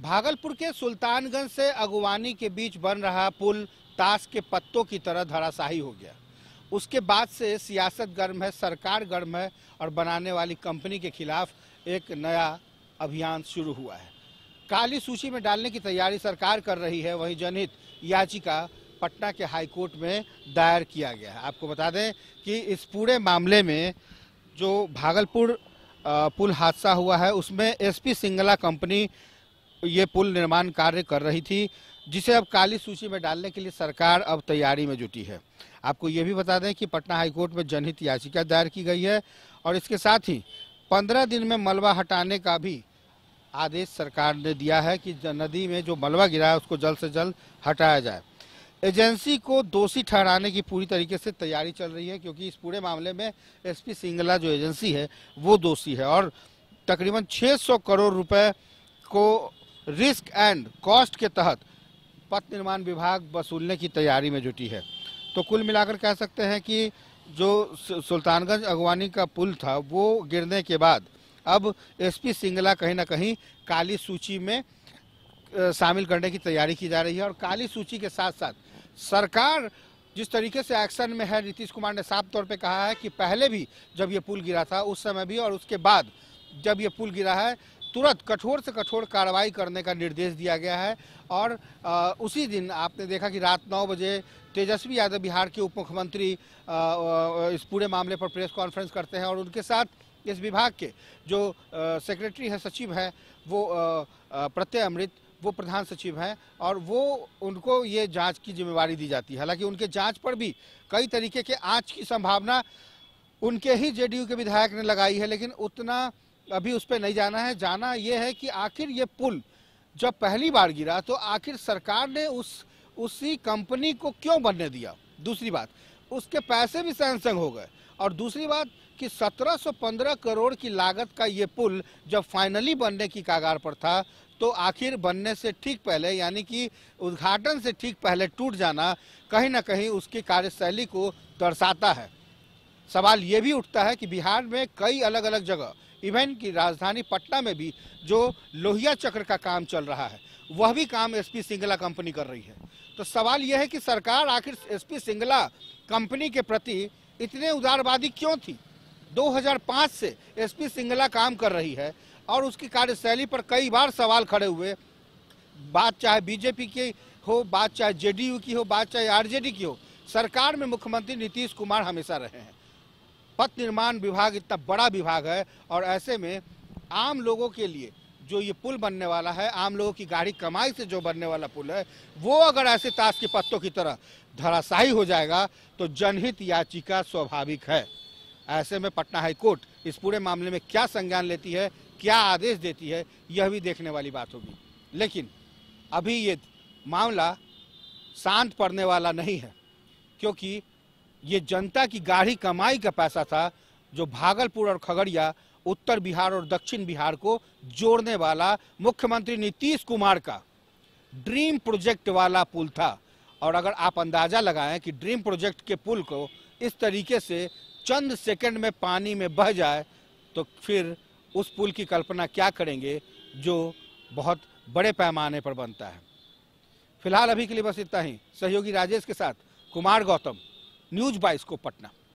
भागलपुर के सुल्तानगंज से अगवानी के बीच बन रहा पुल ताश के पत्तों की तरह धराशाही हो गया उसके बाद से सियासत गर्म है सरकार गर्म है और बनाने वाली कंपनी के खिलाफ एक नया अभियान शुरू हुआ है काली सूची में डालने की तैयारी सरकार कर रही है वहीं जनहित याचिका पटना के हाईकोर्ट में दायर किया गया है आपको बता दें कि इस पूरे मामले में जो भागलपुर पुल हादसा हुआ है उसमें एसपी सिंगला कंपनी ये पुल निर्माण कार्य कर रही थी जिसे अब काली सूची में डालने के लिए सरकार अब तैयारी में जुटी है आपको ये भी बता दें कि पटना हाईकोर्ट में जनहित याचिका दायर की गई है और इसके साथ ही पंद्रह दिन में मलबा हटाने का भी आदेश सरकार ने दिया है कि नदी में जो मलबा गिरा है उसको जल्द से जल्द हटाया जाए एजेंसी को दोषी ठहराने की पूरी तरीके से तैयारी चल रही है क्योंकि इस पूरे मामले में एसपी सिंगला जो एजेंसी है वो दोषी है और तकरीबन 600 करोड़ रुपए को रिस्क एंड कॉस्ट के तहत पथ निर्माण विभाग वसूलने की तैयारी में जुटी है तो कुल मिलाकर कह सकते हैं कि जो सुल्तानगंज अगवानी का पुल था वो गिरने के बाद अब एसपी सिंगला कहीं ना कहीं काली सूची में शामिल करने की तैयारी की जा रही है और काली सूची के साथ साथ सरकार जिस तरीके से एक्शन में है नीतीश कुमार ने साफ तौर पे कहा है कि पहले भी जब ये पुल गिरा था उस समय भी और उसके बाद जब ये पुल गिरा है तुरंत कठोर से कठोर कार्रवाई करने का निर्देश दिया गया है और आ, उसी दिन आपने देखा कि रात नौ बजे तेजस्वी यादव बिहार के उप मुख्यमंत्री इस पूरे मामले पर प्रेस कॉन्फ्रेंस करते हैं और उनके साथ इस विभाग के जो सेक्रेटरी है सचिव है वो प्रत्यय अमृत वो प्रधान सचिव हैं और वो उनको ये जांच की जिम्मेवारी दी जाती है हालांकि उनके जांच पर भी कई तरीके के आँच की संभावना उनके ही जेडीयू के विधायक ने लगाई है लेकिन उतना अभी उस पर नहीं जाना है जाना ये है कि आखिर ये पुल जब पहली बार गिरा तो आखिर सरकार ने उस उसी कंपनी को क्यों बनने दिया दूसरी बात उसके पैसे भी सैमसंग हो गए और दूसरी बात कि 1715 करोड़ की लागत का ये पुल जब फाइनली बनने की कागार पर था तो आखिर बनने से ठीक पहले यानी कि उद्घाटन से ठीक पहले टूट जाना कहीं ना कहीं उसकी कार्यशैली को दर्शाता है सवाल ये भी उठता है कि बिहार में कई अलग अलग जगह इवन की राजधानी पटना में भी जो लोहिया चक्र का काम चल रहा है वह भी काम एसपी सिंगला कंपनी कर रही है तो सवाल यह है कि सरकार आखिर एसपी सिंगला कंपनी के प्रति इतने उदारवादी क्यों थी 2005 से एसपी सिंगला काम कर रही है और उसकी कार्यशैली पर कई बार सवाल खड़े हुए बात चाहे बीजेपी की हो बात चाहे जेडीयू की हो बात चाहे आरजेडी की हो सरकार में मुख्यमंत्री नीतीश कुमार हमेशा रहे हैं पथ निर्माण विभाग इतना बड़ा विभाग है और ऐसे में आम लोगों के लिए जो ये पुल बनने वाला है आम लोगों की गाड़ी कमाई से जो बनने वाला पुल है वो अगर ऐसे ताश के पत्तों की तरह धराशाही हो जाएगा तो जनहित याचिका स्वाभाविक है ऐसे में पटना हाईकोर्ट इस पूरे मामले में क्या संज्ञान लेती है क्या आदेश देती है यह भी देखने वाली बात होगी लेकिन अभी ये मामला शांत पड़ने वाला नहीं है क्योंकि ये जनता की गाढ़ी कमाई का पैसा था जो भागलपुर और खगड़िया उत्तर बिहार और दक्षिण बिहार को जोड़ने वाला मुख्यमंत्री नीतीश कुमार का ड्रीम प्रोजेक्ट वाला पुल था और अगर आप अंदाज़ा लगाएं कि ड्रीम प्रोजेक्ट के पुल को इस तरीके से चंद सेकंड में पानी में बह जाए तो फिर उस पुल की कल्पना क्या करेंगे जो बहुत बड़े पैमाने पर बनता है फिलहाल अभी के लिए बस इतना ही सहयोगी राजेश के साथ कुमार गौतम न्यूज बाइस को पटना